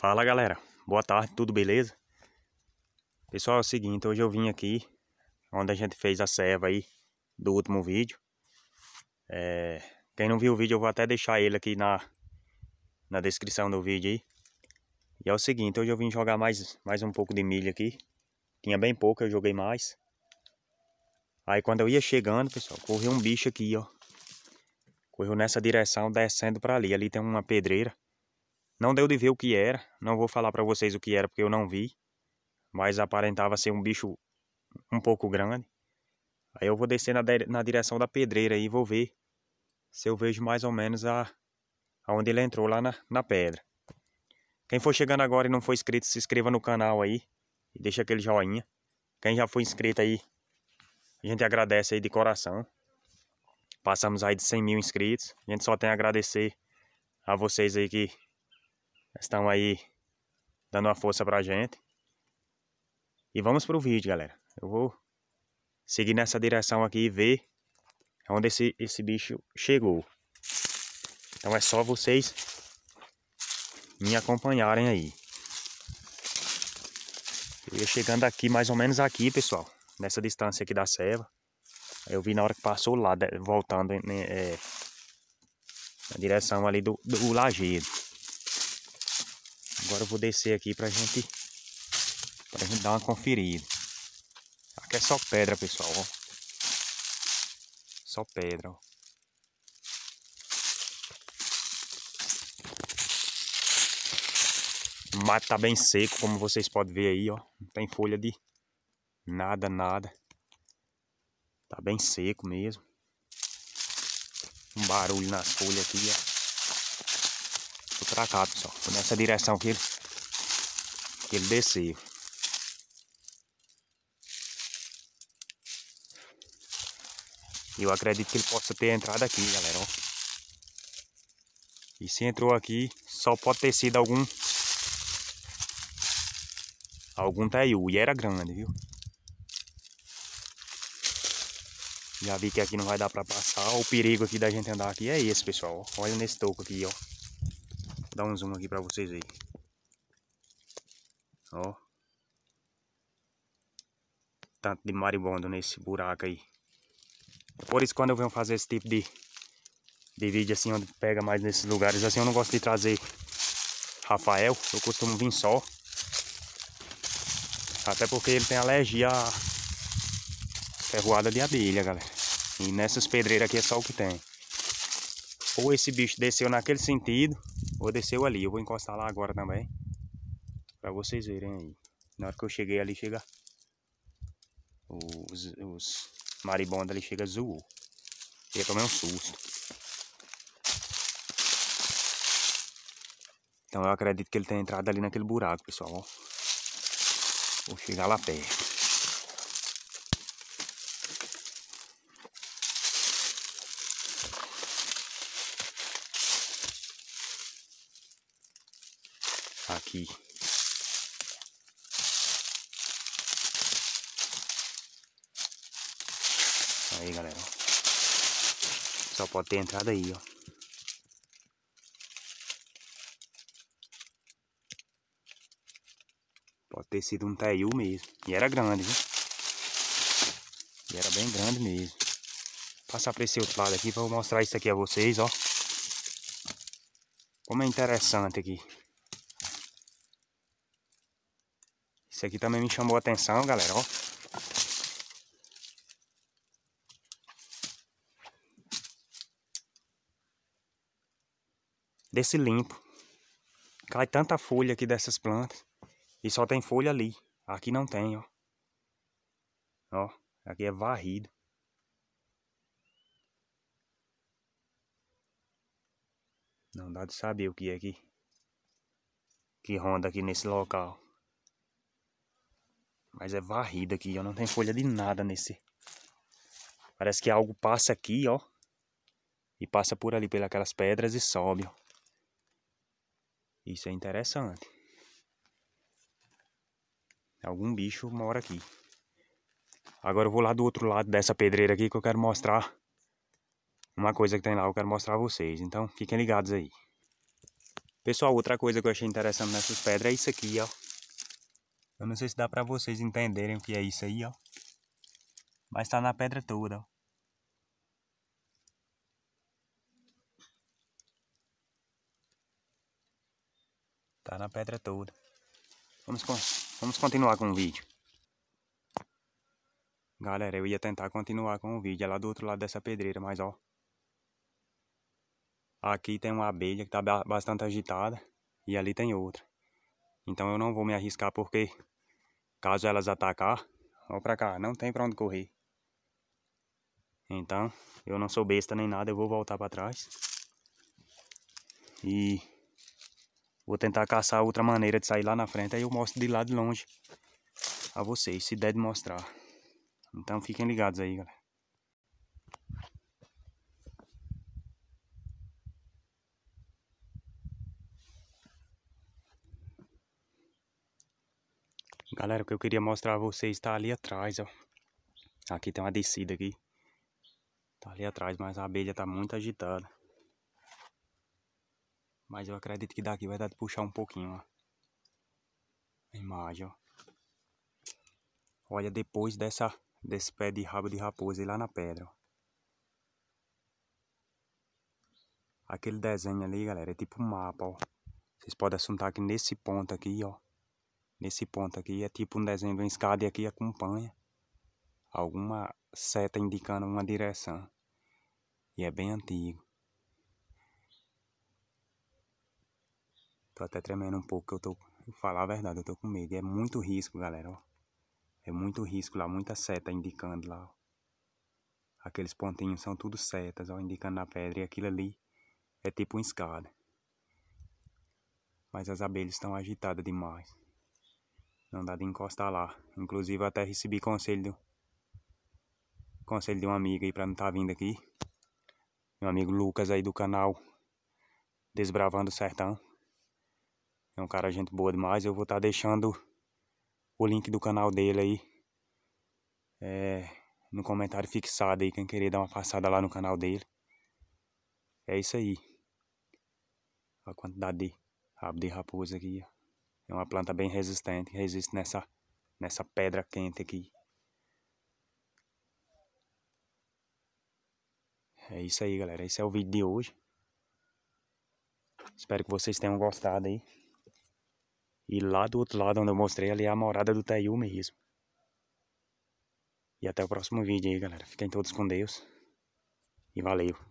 Fala galera, boa tarde, tudo beleza? Pessoal, é o seguinte, hoje eu vim aqui Onde a gente fez a serva aí do último vídeo é, Quem não viu o vídeo eu vou até deixar ele aqui na, na descrição do vídeo aí E é o seguinte, hoje eu vim jogar mais, mais um pouco de milho aqui Tinha bem pouco, eu joguei mais Aí quando eu ia chegando, pessoal, correu um bicho aqui, ó Correu nessa direção, descendo pra ali, ali tem uma pedreira não deu de ver o que era, não vou falar para vocês o que era porque eu não vi, mas aparentava ser um bicho um pouco grande. Aí eu vou descer na, na direção da pedreira e vou ver se eu vejo mais ou menos a aonde ele entrou lá na, na pedra. Quem for chegando agora e não for inscrito, se inscreva no canal aí e deixa aquele joinha. Quem já foi inscrito aí, a gente agradece aí de coração. Passamos aí de 100 mil inscritos. A gente só tem a agradecer a vocês aí que Estão aí dando uma força pra gente. E vamos pro vídeo, galera. Eu vou seguir nessa direção aqui e ver onde esse, esse bicho chegou. Então é só vocês me acompanharem aí. Eu ia chegando aqui, mais ou menos aqui, pessoal. Nessa distância aqui da serva. Eu vi na hora que passou lá, voltando é, na direção ali do, do lajeiro. Agora eu vou descer aqui pra gente, pra gente dar uma conferida. Aqui é só pedra, pessoal, ó. Só pedra, ó. O mato tá bem seco, como vocês podem ver aí, ó. Não tem folha de nada, nada. Tá bem seco mesmo. Um barulho nas folhas aqui, ó cá, pessoal. Foi nessa direção que ele, que ele desceu. Eu acredito que ele possa ter entrado aqui, galera, ó. E se entrou aqui, só pode ter sido algum... Algum taiu. E era grande, viu? Já vi que aqui não vai dar pra passar. O perigo aqui da gente andar aqui é esse, pessoal. Olha nesse toco aqui, ó dar um zoom aqui pra vocês aí. Ó. Tanto de maribondo nesse buraco aí. Por isso quando eu venho fazer esse tipo de, de vídeo assim, onde pega mais nesses lugares assim, eu não gosto de trazer Rafael, eu costumo vir só. Até porque ele tem alergia à ferroada de abelha, galera. E nessas pedreiras aqui é só o que tem. Ou esse bicho desceu naquele sentido, ou desceu ali. Eu vou encostar lá agora também. Pra vocês verem aí. Na hora que eu cheguei ali, chega... Os, os maribondos ali chega zoou. Eu tomei um susto. Então eu acredito que ele tenha entrado ali naquele buraco, pessoal. Vou chegar lá perto. aqui. Aí, galera. Só pode ter entrado aí, ó. Pode ter sido um taiu mesmo. E era grande, viu? E era bem grande mesmo. Vou passar para esse outro lado aqui para mostrar isso aqui a vocês, ó. Como é interessante aqui. Esse aqui também me chamou a atenção, galera, ó. Desse limpo. Cai tanta folha aqui dessas plantas. E só tem folha ali. Aqui não tem, ó. Ó, aqui é varrido. Não dá de saber o que é que, que ronda aqui nesse local. Mas é varrida aqui, ó. Não tem folha de nada nesse. Parece que algo passa aqui, ó. E passa por ali, pelas pedras e sobe, ó. Isso é interessante. Algum bicho mora aqui. Agora eu vou lá do outro lado dessa pedreira aqui que eu quero mostrar uma coisa que tem lá, eu quero mostrar a vocês. Então, fiquem ligados aí. Pessoal, outra coisa que eu achei interessante nessas pedras é isso aqui, ó. Eu não sei se dá pra vocês entenderem o que é isso aí, ó. Mas tá na pedra toda, ó. Tá na pedra toda. Vamos, con vamos continuar com o vídeo. Galera, eu ia tentar continuar com o vídeo. É lá do outro lado dessa pedreira, mas ó. Aqui tem uma abelha que tá bastante agitada. E ali tem outra. Então eu não vou me arriscar porque Caso elas atacar, vão pra cá, não tem pra onde correr. Então, eu não sou besta nem nada, eu vou voltar pra trás. E vou tentar caçar outra maneira de sair lá na frente, aí eu mostro de lá de longe a vocês, se der de mostrar. Então fiquem ligados aí, galera. Galera, o que eu queria mostrar a vocês está ali atrás, ó. Aqui tem uma descida aqui. Tá ali atrás, mas a abelha tá muito agitada. Mas eu acredito que daqui vai dar de puxar um pouquinho, ó. A imagem, ó. Olha depois dessa, desse pé de rabo de raposa aí lá na pedra, ó. Aquele desenho ali, galera, é tipo um mapa, ó. Vocês podem assuntar que nesse ponto aqui, ó nesse ponto aqui. É tipo um desenho de uma escada e aqui acompanha alguma seta indicando uma direção. E é bem antigo. Tô até tremendo um pouco, que eu tô... Vou falar a verdade, eu tô com medo. E é muito risco, galera, ó. É muito risco lá, muita seta indicando lá, ó. Aqueles pontinhos são tudo setas, ó, indicando na pedra. E aquilo ali é tipo uma escada. Mas as abelhas estão agitadas demais. Não dá de encostar lá. Inclusive, eu até recebi conselho do... conselho de um amigo aí pra não estar tá vindo aqui. Meu amigo Lucas aí do canal Desbravando o Sertão. É um cara gente boa demais. Eu vou estar tá deixando o link do canal dele aí é, no comentário fixado aí. Quem querer dar uma passada lá no canal dele. É isso aí. A quantidade de rabo de raposa aqui, ó. É uma planta bem resistente, resiste nessa, nessa pedra quente aqui. É isso aí, galera. Esse é o vídeo de hoje. Espero que vocês tenham gostado aí. E lá do outro lado onde eu mostrei ali é a morada do Taiu mesmo. E até o próximo vídeo aí, galera. Fiquem todos com Deus. E valeu.